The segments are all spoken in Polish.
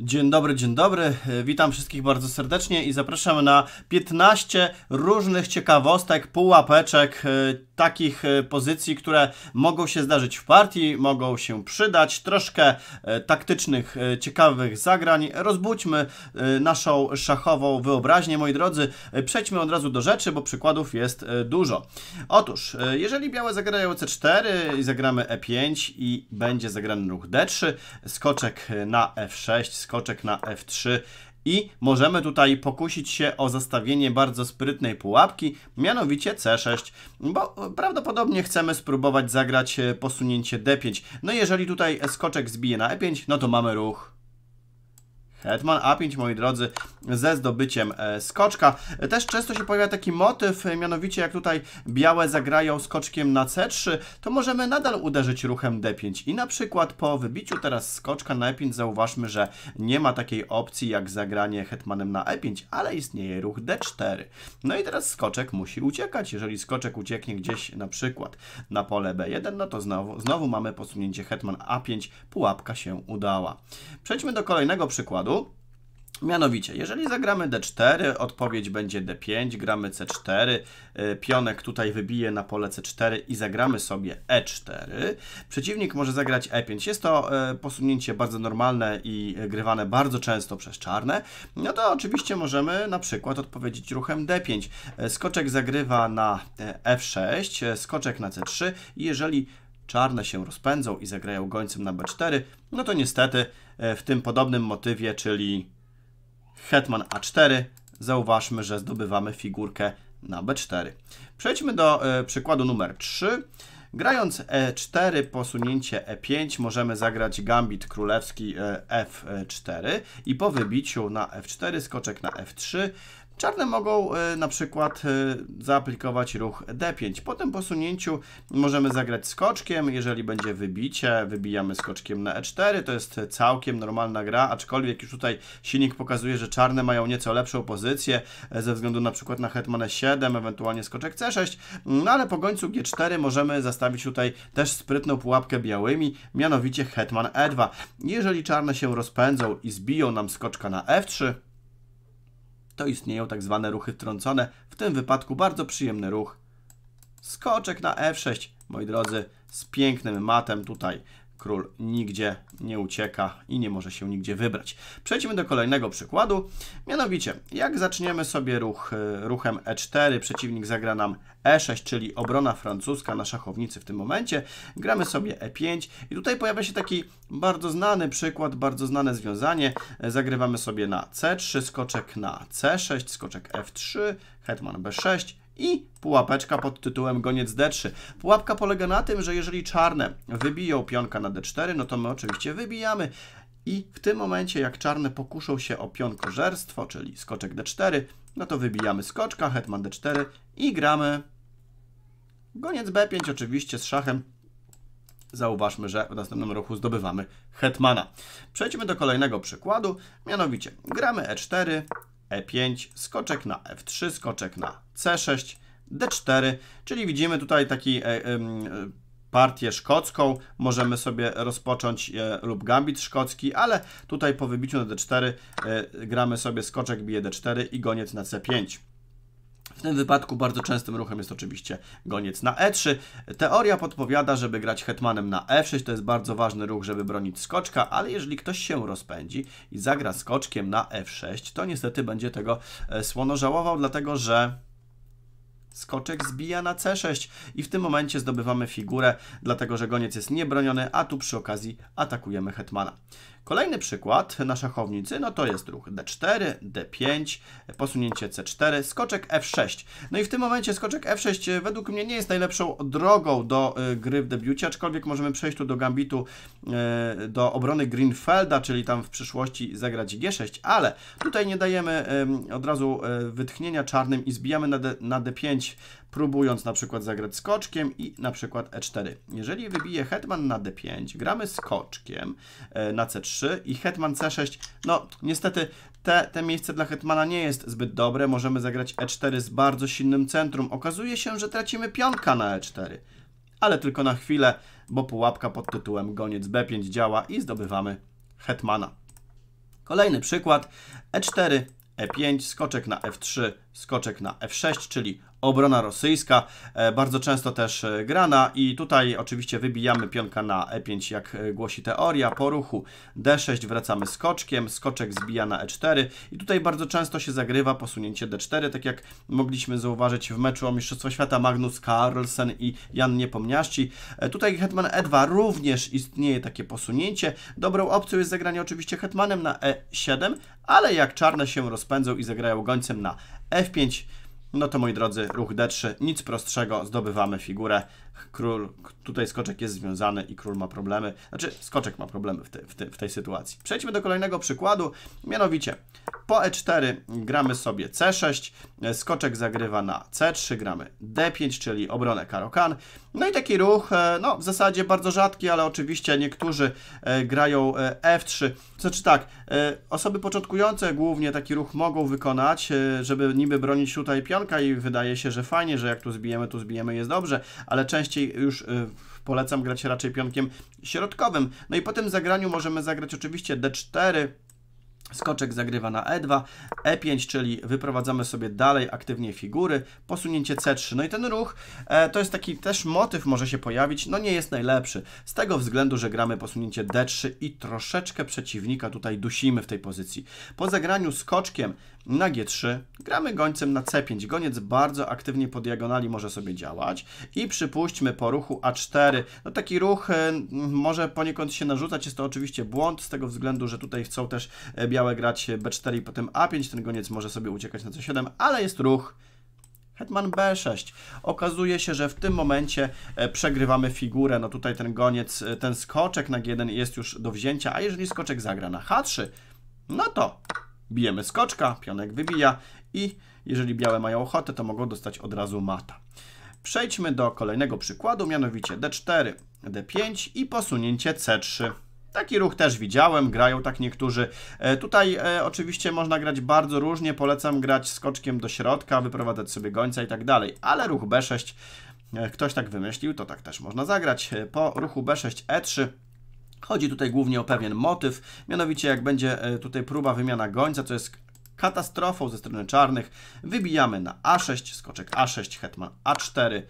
Dzień dobry, dzień dobry. E, witam wszystkich bardzo serdecznie i zapraszam na 15 różnych ciekawostek, pułapeczek, e, takich e, pozycji, które mogą się zdarzyć w partii, mogą się przydać. Troszkę e, taktycznych, e, ciekawych zagrań. Rozbudźmy naszą szachową wyobraźnię, moi drodzy. Przejdźmy od razu do rzeczy, bo przykładów jest dużo. Otóż, jeżeli białe zagrają c4 i zagramy e5 i będzie zagrany ruch d3, skoczek na f6, skoczek na f3, i możemy tutaj pokusić się o zastawienie bardzo sprytnej pułapki, mianowicie C6, bo prawdopodobnie chcemy spróbować zagrać e, posunięcie D5. No jeżeli tutaj skoczek zbije na E5, no to mamy ruch Hetman A5, moi drodzy, ze zdobyciem e, skoczka. Też często się pojawia taki motyw, e, mianowicie jak tutaj białe zagrają skoczkiem na C3, to możemy nadal uderzyć ruchem D5 i na przykład po wybiciu teraz skoczka na E5 zauważmy, że nie ma takiej opcji jak zagranie hetmanem na E5, ale istnieje ruch D4. No i teraz skoczek musi uciekać. Jeżeli skoczek ucieknie gdzieś na przykład na pole B1, no to znowu, znowu mamy posunięcie hetman A5, pułapka się udała. Przejdźmy do kolejnego przykładu układu. Mianowicie, jeżeli zagramy d4, odpowiedź będzie d5, gramy c4, e, pionek tutaj wybije na pole c4 i zagramy sobie e4. Przeciwnik może zagrać e5. Jest to e, posunięcie bardzo normalne i grywane bardzo często przez czarne. No to oczywiście możemy na przykład odpowiedzieć ruchem d5. E, skoczek zagrywa na f6, skoczek na c3 i jeżeli czarne się rozpędzą i zagrają gońcem na b4, no to niestety E, w tym podobnym motywie, czyli hetman a4, zauważmy, że zdobywamy figurkę na b4. Przejdźmy do e, przykładu numer 3. Grając e4, posunięcie e5, możemy zagrać gambit królewski e, f4 i po wybiciu na f4 skoczek na f3 Czarne mogą e, na przykład e, zaaplikować ruch d5. Po tym posunięciu możemy zagrać skoczkiem. Jeżeli będzie wybicie, wybijamy skoczkiem na e4. To jest całkiem normalna gra, aczkolwiek już tutaj silnik pokazuje, że czarne mają nieco lepszą pozycję e, ze względu na przykład na hetman e7, ewentualnie skoczek c6. No ale po gońcu g4 możemy zastawić tutaj też sprytną pułapkę białymi, mianowicie hetman e2. Jeżeli czarne się rozpędzą i zbiją nam skoczka na f3, to istnieją tak zwane ruchy wtrącone, w tym wypadku bardzo przyjemny ruch. Skoczek na F6, moi drodzy, z pięknym matem tutaj król nigdzie nie ucieka i nie może się nigdzie wybrać. Przejdźmy do kolejnego przykładu. Mianowicie, jak zaczniemy sobie ruch, e, ruchem e4, przeciwnik zagra nam e6, czyli obrona francuska na szachownicy w tym momencie. Gramy sobie e5 i tutaj pojawia się taki bardzo znany przykład, bardzo znane związanie. E, zagrywamy sobie na c3, skoczek na c6, skoczek f3, hetman b6, i pułapeczka pod tytułem goniec d3. Pułapka polega na tym, że jeżeli czarne wybiją pionka na d4, no to my oczywiście wybijamy. I w tym momencie, jak czarne pokuszą się o pionkożerstwo, czyli skoczek d4, no to wybijamy skoczka, hetman d4 i gramy goniec b5 oczywiście z szachem. Zauważmy, że w następnym ruchu zdobywamy hetmana. Przejdźmy do kolejnego przykładu, mianowicie gramy e4, E5, skoczek na F3, skoczek na C6, D4, czyli widzimy tutaj taki e, e, partię szkocką, możemy sobie rozpocząć e, lub gambit szkocki, ale tutaj po wybiciu na D4 gramy sobie skoczek bije D4 i goniec na C5. W tym wypadku bardzo częstym ruchem jest oczywiście goniec na e3. Teoria podpowiada, żeby grać hetmanem na f6, e to jest bardzo ważny ruch, żeby bronić skoczka, ale jeżeli ktoś się rozpędzi i zagra skoczkiem na f6, to niestety będzie tego e, słono żałował, dlatego że skoczek zbija na C6 i w tym momencie zdobywamy figurę, dlatego że goniec jest niebroniony, a tu przy okazji atakujemy hetmana. Kolejny przykład na szachownicy, no to jest ruch d4, d5, posunięcie c4, skoczek f6. No i w tym momencie skoczek f6 e, według mnie nie jest najlepszą drogą do e, gry w debiucie, aczkolwiek możemy przejść tu do gambitu, e, do obrony Greenfelda, czyli tam w przyszłości zagrać g6, ale tutaj nie dajemy od razu wytchnienia czarnym i zbijamy na, d, na d5 próbując na przykład zagrać skoczkiem i na przykład e4. Jeżeli wybije hetman na d5, gramy skoczkiem e, na c3 i hetman c6, no niestety te, te miejsce dla hetmana nie jest zbyt dobre, możemy zagrać e4 z bardzo silnym centrum. Okazuje się, że tracimy pionka na e4, ale tylko na chwilę, bo pułapka pod tytułem goniec b5 działa i zdobywamy hetmana. Kolejny przykład, e4, e5, skoczek na f3, skoczek na F6, czyli obrona rosyjska, e, bardzo często też e, grana i tutaj oczywiście wybijamy pionka na E5, jak e, głosi teoria, po ruchu D6 wracamy skoczkiem, skoczek zbija na E4 i tutaj bardzo często się zagrywa posunięcie D4, tak jak mogliśmy zauważyć w meczu o Mistrzostwo Świata Magnus Carlsen i Jan Niepomniaści. Tutaj hetman E2 również istnieje takie posunięcie. Dobrą opcją jest zagranie oczywiście hetmanem na E7, ale jak czarne się rozpędzą i zagrają gońcem na F5, no to moi drodzy, ruch D3, nic prostszego, zdobywamy figurę, król, tutaj skoczek jest związany i król ma problemy, znaczy skoczek ma problemy w, te, w, te, w tej sytuacji. Przejdźmy do kolejnego przykładu, mianowicie po e4 gramy sobie c6, e, skoczek zagrywa na c3, gramy d5, czyli obronę karokan. No i taki ruch, e, no w zasadzie bardzo rzadki, ale oczywiście niektórzy e, grają f3. Znaczy tak, osoby początkujące głównie taki ruch mogą wykonać, żeby niby bronić tutaj pionka i wydaje się, że fajnie, że jak tu zbijemy, tu zbijemy, jest dobrze, ale część częściej już y, polecam grać raczej pionkiem środkowym. No i po tym zagraniu możemy zagrać oczywiście d4, Skoczek zagrywa na E2, E5, czyli wyprowadzamy sobie dalej aktywnie figury, posunięcie C3. No i ten ruch e, to jest taki też motyw, może się pojawić, no nie jest najlepszy. Z tego względu, że gramy posunięcie D3 i troszeczkę przeciwnika tutaj dusimy w tej pozycji. Po zagraniu skoczkiem na G3, gramy gońcem na C5. Goniec bardzo aktywnie po diagonali może sobie działać i przypuśćmy po ruchu A4, no taki ruch e, może poniekąd się narzucać, jest to oczywiście błąd z tego względu, że tutaj chcą też e, białe grać B4 i potem A5, ten goniec może sobie uciekać na C7, ale jest ruch Hetman B6. Okazuje się, że w tym momencie e, przegrywamy figurę. No tutaj ten goniec, ten skoczek na G1 jest już do wzięcia, a jeżeli skoczek zagra na H3, no to Bijemy skoczka, pionek wybija i jeżeli białe mają ochotę, to mogą dostać od razu mata. Przejdźmy do kolejnego przykładu, mianowicie D4, D5 i posunięcie C3. Taki ruch też widziałem, grają tak niektórzy. E, tutaj e, oczywiście można grać bardzo różnie, polecam grać skoczkiem do środka, wyprowadzać sobie gońca i tak dalej, ale ruch B6, e, ktoś tak wymyślił, to tak też można zagrać. E, po ruchu B6, E3 Chodzi tutaj głównie o pewien motyw, mianowicie jak będzie e, tutaj próba wymiana gońca, co jest katastrofą ze strony czarnych, wybijamy na A6, skoczek A6, hetman A4,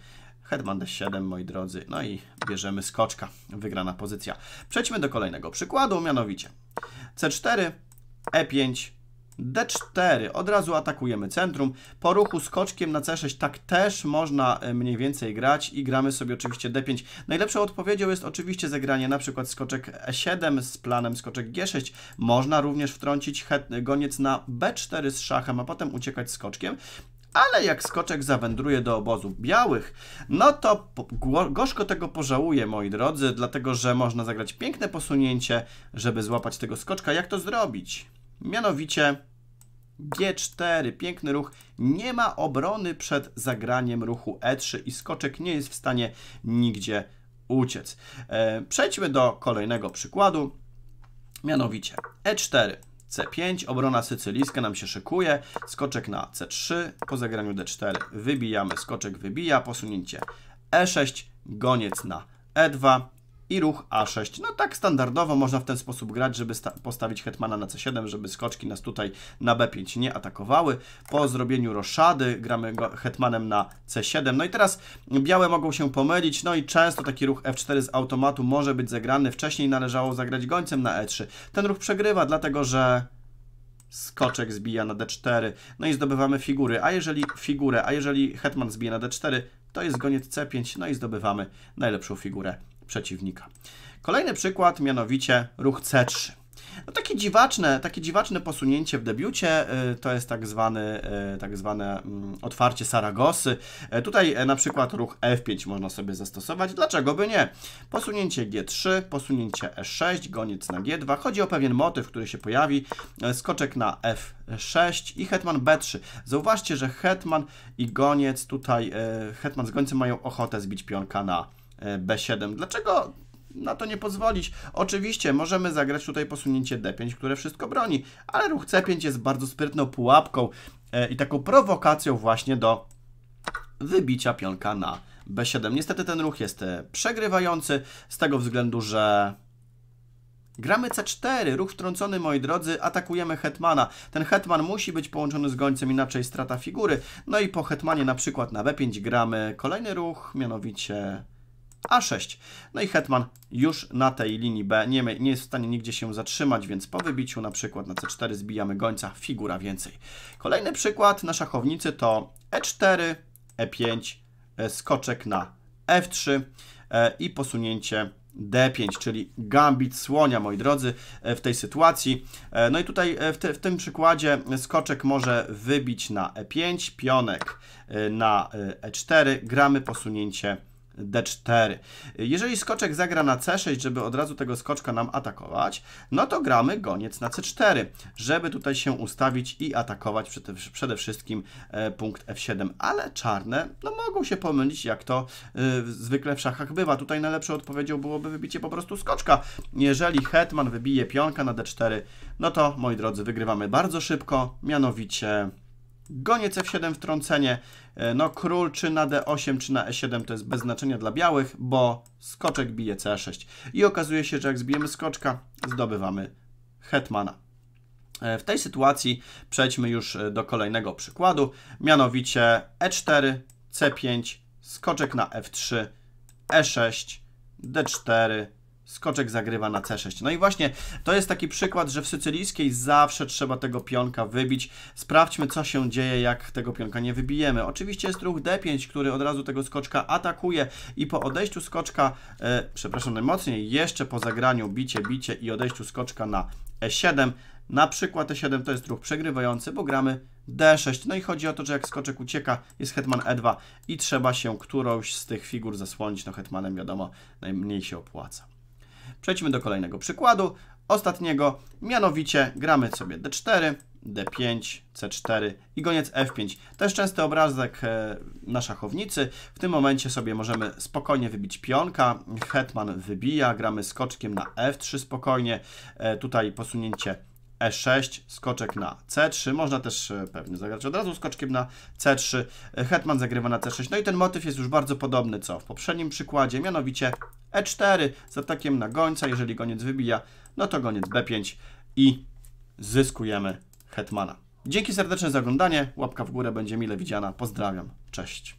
Hetman D7, moi drodzy, no i bierzemy skoczka, wygrana pozycja. Przejdźmy do kolejnego przykładu, mianowicie C4, E5, D4, od razu atakujemy centrum. Po ruchu skoczkiem na C6 tak też można e, mniej więcej grać i gramy sobie oczywiście D5. Najlepszą odpowiedzią jest oczywiście zagranie na przykład skoczek E7 z planem skoczek G6. Można również wtrącić goniec na B4 z szachem, a potem uciekać skoczkiem. Ale jak skoczek zawędruje do obozu białych, no to gorzko tego pożałuje, moi drodzy, dlatego że można zagrać piękne posunięcie, żeby złapać tego skoczka. Jak to zrobić? Mianowicie G4, piękny ruch, nie ma obrony przed zagraniem ruchu E3 i skoczek nie jest w stanie nigdzie uciec. E, przejdźmy do kolejnego przykładu, mianowicie E4, C5, obrona sycylijska nam się szykuje, skoczek na C3, po zagraniu D4 wybijamy, skoczek wybija, posunięcie E6, goniec na E2, i ruch A6. No tak standardowo można w ten sposób grać, żeby postawić hetmana na C7, żeby skoczki nas tutaj na B5 nie atakowały. Po zrobieniu roszady gramy hetmanem na C7. No i teraz białe mogą się pomylić, no i często taki ruch F4 z automatu może być zagrany. Wcześniej należało zagrać gońcem na E3. Ten ruch przegrywa, dlatego że skoczek zbija na D4, no i zdobywamy figury. A jeżeli figurę, a jeżeli hetman zbije na D4, to jest goniec C5, no i zdobywamy najlepszą figurę przeciwnika. Kolejny przykład, mianowicie ruch C3. No takie dziwaczne, takie dziwaczne posunięcie w debiucie, y, to jest tak, zwany, y, tak zwane mm, otwarcie Saragosy. Y, tutaj na przykład ruch F5 można sobie zastosować, dlaczego by nie? Posunięcie G3, posunięcie E6, goniec na G2. Chodzi o pewien motyw, który się pojawi, skoczek na F6 i hetman B3. Zauważcie, że hetman i goniec tutaj, hetman z gońcem mają ochotę zbić pionka na B7. Dlaczego na to nie pozwolić. Oczywiście możemy zagrać tutaj posunięcie D5, które wszystko broni, ale ruch C5 jest bardzo sprytną pułapką e, i taką prowokacją właśnie do wybicia pionka na B7. Niestety ten ruch jest e, przegrywający z tego względu, że Gramy C4, ruch wtrącony, moi drodzy, atakujemy hetmana. Ten hetman musi być połączony z gońcem, inaczej strata figury. No i po hetmanie na przykład na B5 gramy kolejny ruch, mianowicie a6. No i hetman już na tej linii B nie, nie, jest w stanie nigdzie się zatrzymać, więc po wybiciu na przykład na C4 zbijamy gońca, figura więcej. Kolejny przykład na szachownicy to E4, E5, e, skoczek na F3 e, i posunięcie D5, czyli gambit słonia, moi drodzy, e, w tej sytuacji. No i tutaj w, te, w, tym przykładzie skoczek może wybić na E5, pionek na E4, gramy posunięcie d4. Jeżeli skoczek zagra na c6, żeby od razu tego skoczka nam atakować, no to gramy goniec na c4, żeby tutaj się ustawić i atakować przede wszystkim e, punkt f7. Ale czarne no mogą się pomylić, jak to e, zwykle w szachach bywa. Tutaj najlepszą odpowiedzią byłoby wybicie po prostu skoczka. Jeżeli hetman wybije pionka na d4, no to, moi drodzy, wygrywamy bardzo szybko, mianowicie Goniec F7 wtrącenie, e, no król czy na D8 czy na E7 to jest bez znaczenia dla białych, bo skoczek bije C6. I okazuje się, że jak zbijemy skoczka, zdobywamy hetmana. E, w tej sytuacji przejdźmy już e, do kolejnego przykładu, mianowicie E4, C5, skoczek na F3, E6, D4, skoczek zagrywa na C6. No i właśnie to jest taki przykład, że w sycylijskiej zawsze trzeba tego pionka wybić. Sprawdźmy, co się dzieje, jak tego pionka nie wybijemy. Oczywiście jest ruch D5, który od razu tego skoczka atakuje i po odejściu skoczka, e, przepraszam najmocniej, jeszcze po zagraniu bicie, bicie i odejściu skoczka na E7, na przykład E7 to jest ruch przegrywający, bo gramy D6. No i chodzi o to, że jak skoczek ucieka, jest hetman E2 i trzeba się którąś z tych figur zasłonić. No hetmanem wiadomo, najmniej się opłaca. Przejdźmy do kolejnego przykładu, ostatniego, mianowicie gramy sobie d4, d5, c4 i goniec f5. Też częsty obrazek e, na szachownicy. W tym momencie sobie możemy spokojnie wybić pionka. Hetman wybija, gramy skoczkiem na f3 spokojnie. E, tutaj posunięcie E6, skoczek na C3. Można też e, pewnie zagrać od razu skoczkiem na C3. E, Hetman zagrywa na C6. No i ten motyw jest już bardzo podobny, co w poprzednim przykładzie, mianowicie E4 z atakiem na gońca. Jeżeli goniec wybija, no to goniec B5 i zyskujemy hetmana. Dzięki serdeczne za oglądanie. Łapka w górę będzie mile widziana. Pozdrawiam. Cześć.